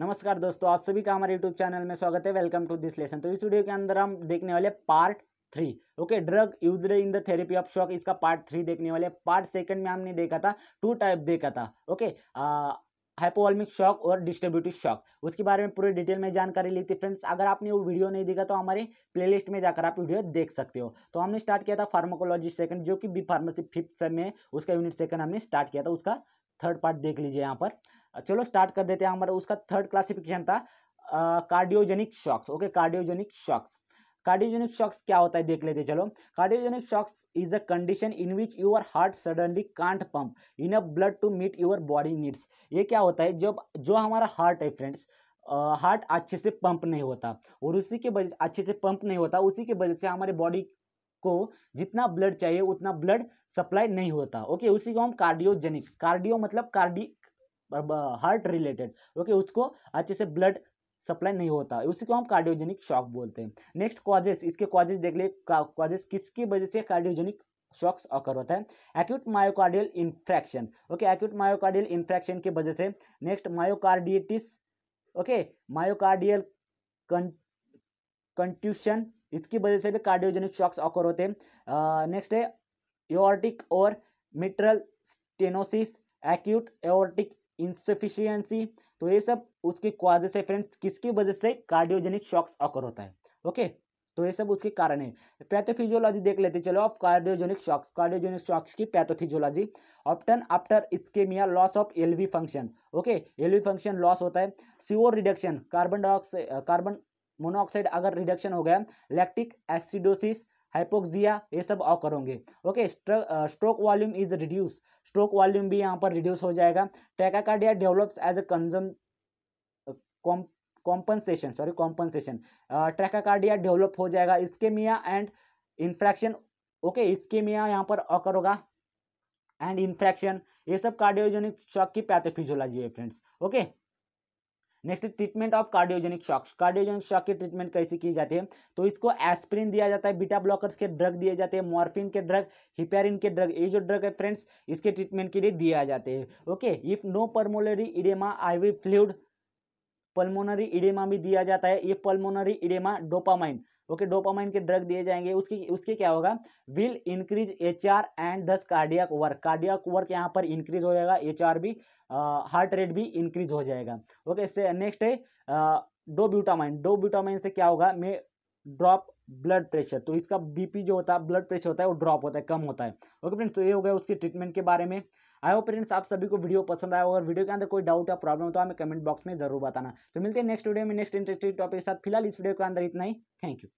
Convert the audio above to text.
नमस्कार दोस्तों आप सभी का हमारे यूट्यूब चैनल में स्वागत है वेलकम टू दिस लेसन तो इस वीडियो के अंदर हम देखने वाले part three okay drug use in the therapy of shock इसका पार्ट थ्री देखने वाले पार्ट सेकंड में हमने देखा था टू टाइप देखा था ओके हाइपोवॉलमिक शॉक और डिस्ट्रीब्यूटिव शॉक उसके बारे में पूरे डिटेल में जानकारी ली थी फ्रेंड्स अगर आपने वो वीडियो नहीं देखा तो हमारे प्लेलिस्ट में जाकर आप वीडियो देख सकते हो तो हमने स्टार्ट किया था फार्माकोलॉजी सेकंड जो कि बी फार्मेसी फिफ्थ में उसका यूनिट सेकंड हमने स्टार्ट किया था उसका थर्ड पार्ट देख लीजिए यहाँ पर चलो स्टार्ट कर देते हैं हमारा उसका थर्ड क्लासिफिकेशन था cardiogenic shocks okay cardiogenic shocks cardiogenic shocks क्या होता है देख लेते चलो cardiogenic shocks is a condition in which your heart suddenly can't pump a blood to meet your body needs ये क्या होता है जब जो हमारा हार्ट है फ्रेंड्स हार्ट अच्छे से पंप नहीं होता और उसी के वजह अच्छे से पंप नहीं होता उसी के वजह से हमारे बॉडी को जितना ब्लड चाहिए उतना ब्लड सप्लाई नहीं होता ओके उसी को हम कार्डियोजेनिक कार्डियो मतलब कार्डी हार्ट रिलेटेड ओके उसको अच्छे से ब्लड सप्लाई नहीं होता उसी को हम कार्डियोजेनिक शॉक बोलते हैं नेक्स्ट कॉजेस इसके कॉजेस देख ले कॉजेस किसकी वजह से कार्डियोजेनिक शॉक्स ऑकर होता है acute myocardial infarction okay acute myocardial infarction की वजह से next myocarditis okay myocardial contusion इसकी वजह से भी कार्डियोजेनिक शॉक्स ऑकर होते हैं नेक्स्ट है एओर्टिक और mitral stenosis acute aortic insufficiency तो ये सब उसके क्वाजे से फ्रेंड्स किसकी वजह से कार्डियोजेनिक शॉक्स ऑकर होता है ओके तो ये सब उसके कारण है पैथोफिजियोलॉजी देख लेते चलो of cardiogenic shocks cardiogenic shocks की pathophysiology often after ischemia loss of LV function okay LV function loss होता है CO reduction carbon dioxide carbon monoxide अगर रिडक्शन हो गया लैक्टिक एसिडोसिस हाइपोक्सिया ये सब और करोगे okay stroke volume is reduce stroke volume भी यहाँ पर रिड्यूस हो जाएगा टैकाकार्डिया डेवलप्स एज अ कंजम compensation sorry compensation tachycardia develop हो जाएगा ischemia and infarction okay ischaemia यहाँ पर ऑकर होगा एंड इन्फ्रैक्शन ये सब कार्डियोजेनिक शॉक की पैथोफिजियोलॉजी है friends okay okay? Next treatment of cardiogenic shock cardiogenic shock की ट्रीटमेंट कैसे की जाती है तो इसको एस्प्रिन दिया जाता है बीटा ब्लॉकर्स के ड्रग दिए जाते हैं मॉर्फिन के ड्रग हिपेरिन के ड्रग ये जो ड्रग है फ्रेंड्स इसके ट्रीटमेंट के लिए दिया जाते हैं okay if no pulmonary edema IV fluid pulmonary edema भी दिया जाता है ये pulmonary edema dopamine okay dopamine के ड्रग दिए जाएंगे उसकी उसके क्या होगा will increase H R and thus cardiac work cardiac work यहाँ पर इंक्रीज हो जाएगा एच आर भी हार्ट रेट भी इंक्रीज हो जाएगा ओके इससे नेक्स्ट है डोब्यूटामाइन डोब्यूटामाइन से क्या होगा मे ड्रॉप ब्लड प्रेशर तो इसका बीपी जो होता है ब्लड प्रेशर होता है वो ड्रॉप होता है कम होता है ओके फ्रेंड्स तो ये हो गया उसके ट्रीटमेंट के बारे में आई होप फ्रेंड्स आप सभी को वीडियो पसंद आया अगर वीडियो के अंदर कोई डाउट या प्रॉब्लम तो हमें कमेंट बॉक्स में जरूर बताना तो मिलते हैं नेक्स्ट वीडियो में नेक्स्ट इंटरेस्टिंग टॉपिक के साथ फिलहाल इस वीडियो के अंदर इतना ही थैंक यू